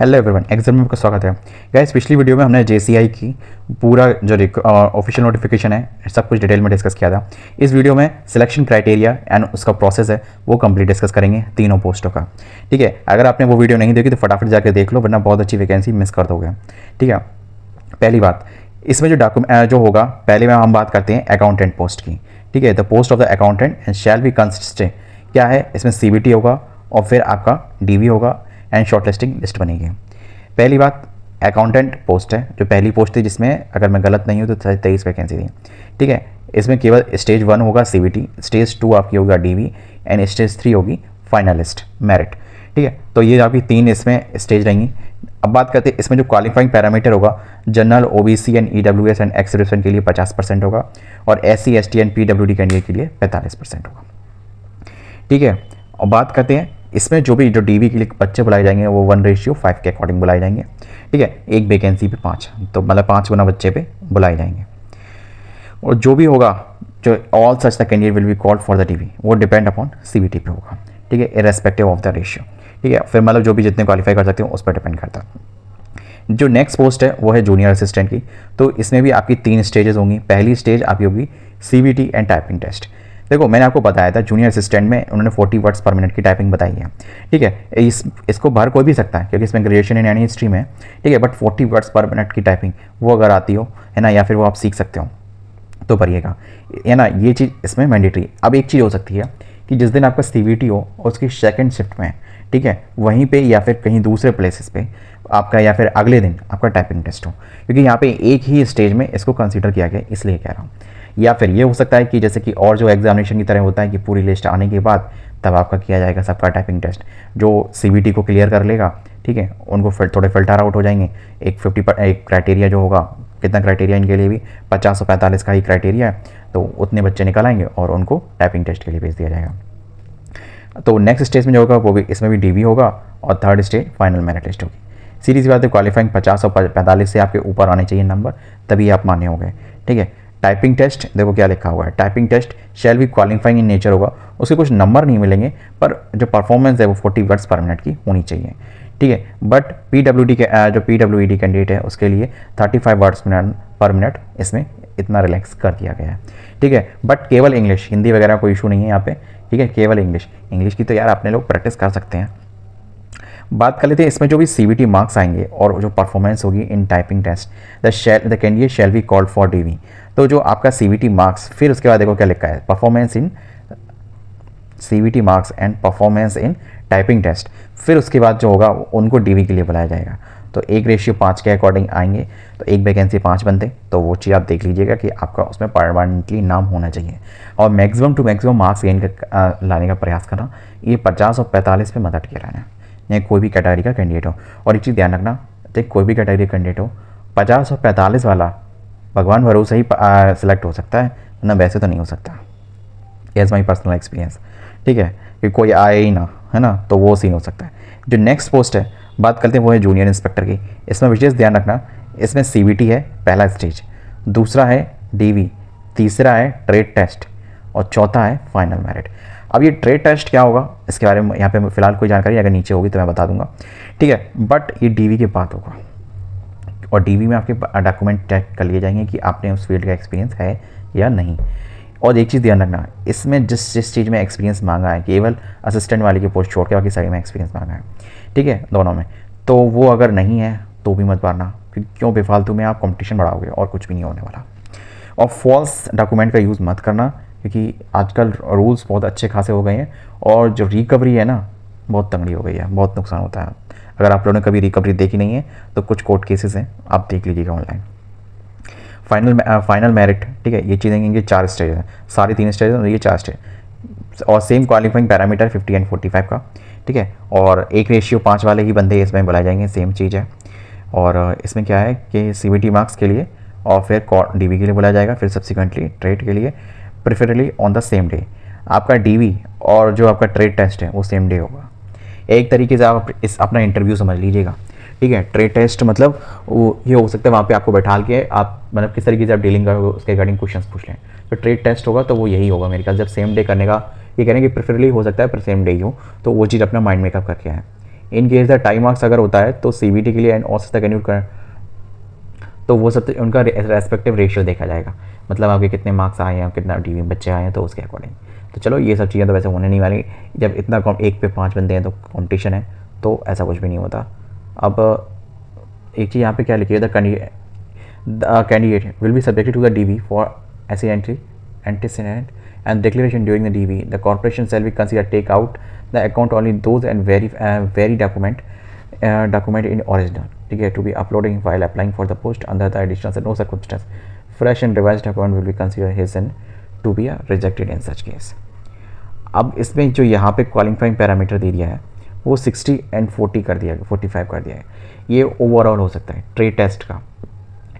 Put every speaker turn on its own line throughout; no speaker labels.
hello everyone exam में आपका स्वागत है गाइस पिछली वीडियो में हमने जेसीआई की पूरा जो ऑफिशियल नोटिफिकेशन है सब कुछ डिटेल में डिस्कस किया था इस वीडियो में सिलेक्शन क्राइटेरिया एंड उसका प्रोसेस है वो कंप्लीट डिस्कस करेंगे तीनों पोस्टों का ठीक है अगर आपने वो वीडियो नहीं देखी तो फटाफट जाकर देख लो वरना बहुत अच्छी वैकेंसी मिस कर दोगे ठीक है पहली बात इसमें जो डॉक्यूमेंट जो होगा पहले में हम बात करते हैं अकाउंटेंट पोस्ट की ठीक है the post of the accountant and shall be consistent क्या है इसमें सी होगा और फिर आपका डी होगा एंड शॉर्ट लिस्टिंग लिस्ट बनेगी पहली बात अकाउंटेंट पोस्ट है जो पहली पोस्ट थी जिसमें अगर मैं गलत नहीं हूँ तो तेईस वैकेंसी थी ठीक है इसमें केवल स्टेज वन होगा सी स्टेज टू आपकी होगा डी एंड स्टेज थ्री होगी फाइनलिस्ट मेरिट ठीक है तो ये आपकी तीन इसमें स्टेज रहेंगी अब बात करते हैं इसमें जो क्वालिफाइंग पैरामीटर होगा general O B C and E W S and एक्सरेशन के लिए 50 परसेंट होगा और S C S T and P W D candidate के लिए 45 परसेंट होगा ठीक है और बात करते हैं इसमें जो भी जो डीवी के लिए बच्चे बुलाए जाएंगे वो वन रेशियो फाइव के अकॉर्डिंग बुलाए जाएंगे ठीक है एक वैकेंसी पे पाँच तो मतलब पाँच गुना बच्चे पे बुलाए जाएंगे और जो भी होगा जो all such the candidate will be called for the DV वो डिपेंड अपॉन सी पे होगा ठीक है इरेस्पेक्टिव ऑफ द रेशियो ठीक है फिर मतलब जो भी जितने क्वालिफाई कर सकते हैं उस पर डिपेंड करता है जो नेक्स्ट पोस्ट है वो है जूनियर असिस्टेंट की तो इसमें भी आपकी तीन स्टेजेस होंगी पहली स्टेज आपकी होगी सी एंड टाइपिंग टेस्ट देखो मैंने आपको बताया था जूनियर असिस्टेंट में उन्होंने 40 वर्ड्स पर मिनट की टाइपिंग बताई है ठीक है इस इसको भर कोई भी सकता है क्योंकि इसमें ग्रेजुएशन इन एनी हिस्ट्री में ठीक है but forty words per minute की टाइपिंग वो अगर आती हो है ना या फिर वो आप सीख सकते हो तो भरिएगा है ना ये चीज़ इसमें मैंडेटरी अब एक चीज़ हो सकती है कि जिस दिन आपका सी हो और उसकी सेकेंड शिफ्ट में ठीक है वहीं पर या फिर कहीं दूसरे प्लेसेस पर आपका या फिर अगले दिन आपका टाइपिंग टेस्ट हो क्योंकि यहाँ पर एक ही स्टेज में इसको कंसिडर किया गया इसलिए कह रहा हूँ या फिर ये हो सकता है कि जैसे कि और जो एग्जामिनेशन की तरह होता है कि पूरी लिस्ट आने के बाद तब आपका किया जाएगा सबका टाइपिंग टेस्ट जो सी को क्लियर कर लेगा ठीक है उनको फिर थोड़े फिल्टर आउट हो जाएंगे एक फिफ्टी एक क्राइटेरिया जो होगा कितना क्राइटेरिया इनके लिए भी पचास सौ पैंतालीस का ही क्राइटेरिया है तो उतने बच्चे निकल आएंगे और उनको टाइपिंग टेस्ट के लिए भेज दिया जाएगा तो नेक्स्ट स्टेज में जो होगा वो भी इसमें भी डीवी होगा और third stage final merit test होगी सीरीज की बात है क्वालिफाइंग पचास और पैंतालीस से आपके ऊपर आने चाहिए नंबर तभी आप मान्य हो गए ठीक है टाइपिंग टेस्ट देखो क्या लिखा हुआ है typing test shall be qualifying in nature होगा उसके कुछ नंबर नहीं मिलेंगे पर जो परफॉर्मेंस है वो फोर्टी वर्ड्स पर मिनट की होनी चाहिए ठीक है बट पी डब्ल्यू डी जो P W E D candidate है उसके लिए thirty five words per minute इसमें इतना रिलैक्स कर दिया गया है ठीक है बट केवल इंग्लिश हिंदी वगैरह कोई इशू नहीं है यहाँ पे ठीक है केवल इंग्लिश इंग्लिश की तो यार अपने लोग प्रैक्टिस कर सकते हैं बात कर लेते हैं इसमें जो भी सी मार्क्स आएंगे और जो परफॉर्मेंस होगी in typing test the shall the candidate shall be called for D तो जो आपका सी मार्क्स फिर उसके बाद देखो क्या लिखा है performance in C marks and performance in typing test फिर उसके बाद जो होगा उनको डी के लिए बुलाया जाएगा तो एक रेशियो पाँच के अकॉर्डिंग आएंगे तो एक वैकेंसी पाँच बनते तो वो चीज़ आप देख लीजिएगा कि आपका उसमें परमानेंटली नाम होना चाहिए और maximum to maximum marks gain लाने का प्रयास करना ये पचास और पैंतालीस पे मदद के रहना या कोई भी कैटेगरी का कैंडिडेट हो और एक चीज़ ध्यान रखना चाहे कोई भी कैटेगरी का कैंडिडेट हो पचास और पैंतालीस वाला भगवान भरोसे ही सिलेक्ट हो सकता है ना वैसे तो नहीं हो सकता एज माई पर्सनल एक्सपीरियंस ठीक है कि कोई आए ही ना है ना तो वो सीन हो सकता है जो नेक्स्ट पोस्ट है बात करते हैं वो है जूनियर इंस्पेक्टर की इसमें विशेष ध्यान रखना इसमें सी है पहला स्टेज दूसरा है डी तीसरा है ट्रेड टेस्ट और चौथा है फाइनल मेरिट अब ये ट्रेड टेस्ट क्या होगा इसके बारे में यहाँ पे फिलहाल कोई जानकारी अगर नीचे होगी तो मैं बता दूंगा ठीक है बट ये डीवी के बाद होगा और डीवी में आपके डॉक्यूमेंट चेक कर लिए जाएंगे कि आपने उस फील्ड का एक्सपीरियंस है या नहीं और एक चीज़ ध्यान रखना इसमें जिस जिस चीज़ में एक्सपीरियंस मांगा है केवल असिस्टेंट वाले की पोस्ट छोड़ के बाकी सारी में एक्सपीरियंस मांगा है ठीक है दोनों में तो वो अगर नहीं है तो भी मत मारना क्यों बेफालतू में आप कंपटीशन बढ़ाओगे और कुछ भी नहीं होने वाला और फॉल्स डॉक्यूमेंट का यूज़ मत करना क्योंकि आजकल रूल्स बहुत अच्छे खासे हो गए हैं और जो रिकवरी है ना बहुत तंगड़ी हो गई है बहुत नुकसान होता है अगर आप लोगों ने कभी रिकवरी देखी नहीं है तो कुछ कोर्ट केसेस हैं आप देख लीजिएगा ऑनलाइन फाइनल फाइनल मेरिट ठीक है ये चीज़ें इनके चार स्टेज हैं सारे तीन स्टेज हैं तो ये चार स्टेज और same qualifying parameter fifty and forty five का ठीक है और एक रेशियो पाँच वाले ही बंदे इसमें बुलाए जाएंगे सेम चीज़ है और uh, इसमें क्या है कि सी मार्क्स के लिए और फिर डी के लिए बुलाया जाएगा फिर सब्सिक्वेंटली ट्रेड के लिए preferably on the same day आपका डी और जो आपका ट्रेड टेस्ट है वो सेम डे होगा एक तरीके से आप इस अपना इंटरव्यू समझ लीजिएगा ठीक है ट्रेड टेस्ट मतलब वो ये हो सकता है वहाँ पे आपको बैठा के आप मतलब किस तरीके से आप डीलिंग करोगे उसके रिगार्डिंग क्वेश्चन पूछ लें तो ट्रेड टेस्ट होगा तो वो यही होगा मेरे ख्याल जब सेम डे करने का ये कह रहे हैं कि प्रेफरली हो सकता है पर सेम डे ही हो तो वो चीज़ अपना माइंड मेकअप करके आए in case the time marks अगर होता है तो सी के लिए एंड ऑस तक कैन्यूर कर तो वो सब उनका रेस्पेक्टिव रेशियो देखा जाएगा मतलब आपके कितने मार्क्स आए हैं कितना डी वी बच्चे आए हैं तो उसके अकॉर्डिंग तो चलो ये सब चीज़ें तो वैसे होने नहीं वाली जब इतना एक पे पाँच बंदे हैं तो कॉम्पिटिशन है तो ऐसा कुछ भी नहीं होता अब एक चीज़ यहाँ पे क्या लिखी है the candidate candidate will be subject to the D for ऐसी entry antecedent and declaration during the D V the corporation shall we consider take out the account only those and very very document document in original ठीक है to be uploading file applying for the post under the additional no circumstance fresh and revised appointment will be considered his and to be rejected in such case अब इसमें जो यहाँ पे qualifying parameter दे दिया है वो 60 एंड 40 कर दिया गया 45 कर दिया है ये ओवरऑल हो सकता है ट्रेड टेस्ट का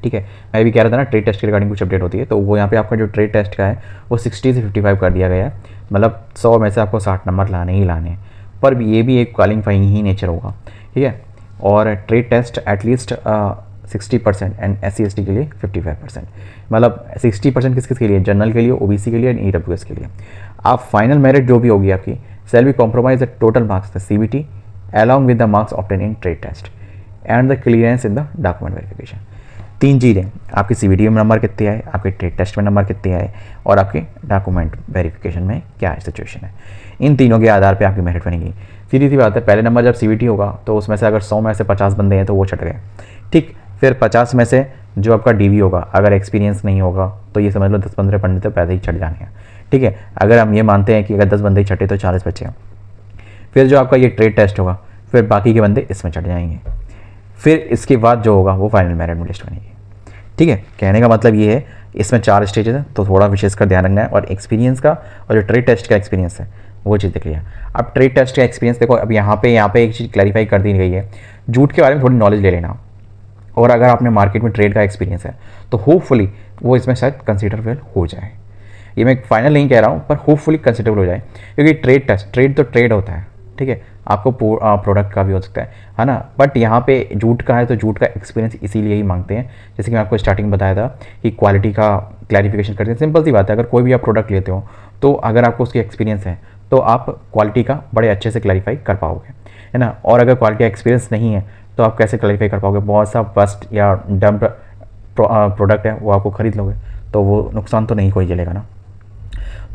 ठीक है मैं भी कह रहा था ना ट्रेड टेस्ट के रिगार्डिंग कुछ अपडेट होती है तो वो यहाँ पे आपका जो ट्रेड टेस्ट का है वो 60 से 55 कर दिया गया है मतलब 100 में से आपको 60 नंबर लाने ही लाने हैं पर ये भी एक क्वालिफाइंग ही नेचर होगा ठीक है और trade test at least sixty percent and S C के लिए फिफ्टी फाइव परसेंट मतलब सिक्सटी परसेंट किस किस के लिए जनरल के लिए ओबीसी के लिए एंड ई e के लिए आप फाइनल मेरिट जो भी होगी आपकी shall be compromise the total marks the C B T along with the marks obtain in trade test and the clearance in the document verification तीन चीज़ें आपके सी बी में नंबर कितने आए आपके ट्रेड टेस्ट में नंबर कितने आए और आपके डॉक्यूमेंट वेरिफिकेशन में क्या सिचुएशन है इन तीनों के आधार पर आपकी मेरिट बनेगी सीधी सी बात है पहले नंबर जब सी होगा तो उसमें से अगर सौ में से पचास बंदे हैं तो वो छट गए ठीक फिर पचास में से जो आपका डी होगा अगर एक्सपीरियंस नहीं होगा तो ये समझ लो दस पंद्रह पंडित तो पैदा ही छट जाने हैं ठीक है अगर हम ये मानते हैं कि अगर दस बंदे छटे तो चालीस बच्चे हैं फिर जो आपका ये ट्रेड टेस्ट होगा फिर बाकी के बंदे इसमें चढ़ जाएंगे फिर इसके बाद जो होगा वो फाइनल मेरिट में लिस्ट बनेगी ठीक है कहने का मतलब ये है इसमें चार स्टेज हैं तो थोड़ा विशेष का ध्यान रखना है और एक्सपीरियंस का और जो ट्रेड टेस्ट का एक्सपीरियंस है वो चीज़ देख लिया अब ट्रेड टेस्ट का एक्सपीरियंस देखो अब यहाँ पे यहाँ पे एक चीज़ क्लैरिफाई कर दी गई है जूट के बारे में थोड़ी नॉलेज ले लेना और अगर आपने मार्केट में ट्रेड का एक्सपीरियंस है तो होपफुली वो इसमें शायद कंसिडरेबल हो जाए ये मैं फाइनल नहीं कह रहा हूँ पर होपफुली कंसिडरेबल हो जाए क्योंकि ट्रेड टेस्ट ट्रेड तो ट्रेड होता है ठीक है आपको प्रोडक्ट का भी हो सकता है है ना बट यहाँ पे जूट का है तो जूट का एक्सपीरियंस इसीलिए ही मांगते हैं जैसे कि मैं आपको स्टार्टिंग बताया था कि क्वालिटी का क्लैरिफिकेशन करते हैं सिंपल सी बात है अगर कोई भी आप प्रोडक्ट लेते हो तो अगर आपको उसकी एक्सपीरियंस है तो आप क्वालिटी का बड़े अच्छे से क्लैरिफाई कर पाओगे है ना और अगर क्वालिटी का एक्सपीरियंस नहीं है तो आप कैसे क्वालिफाई कर पाओगे बहुत सा बस्ट या डम्प प्रोडक्ट uh, है वो आपको ख़रीद लोगे तो वो नुकसान तो नहीं कोई जलेगा ना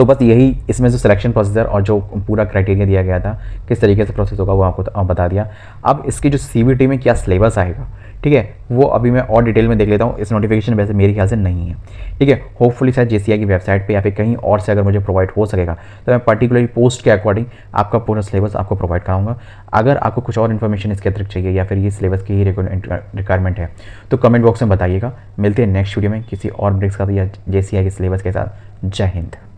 तो बस यही इसमें जो सिलेक्शन प्रोसीजर और जो पूरा क्राइटेरिया दिया गया था किस तरीके से प्रोसेस होगा वो आपको तो- बता दिया अब इसकी जो सी में क्या सिलेबस आएगा ठीक है वो अभी मैं और डिटेल में देख लेता हूँ इस नोटिफिकेशन वैसे मेरे ख्याल से नहीं है ठीक है होपफुली शायद जे की वेबसाइट पे या फिर कहीं और से अगर मुझे प्रोवाइड हो सकेगा तो मैं पर्टिकुलरली पोस्ट के अकॉर्डिंग आपका पूरा सिलेबस आपको प्रोवाइड कराऊंगा अगर आपको कुछ और इन्फॉर्मेशन इसके अतिरिक्त चाहिए या फिर ये सिलेबस की ही रिक्वायरमेंट है तो कमेंट बॉक्स में बताइएगा मिलते हैं नेक्स्ट वीडियो में किसी और ब्रिक्स का या जे के सिलेबस के साथ जय हिंद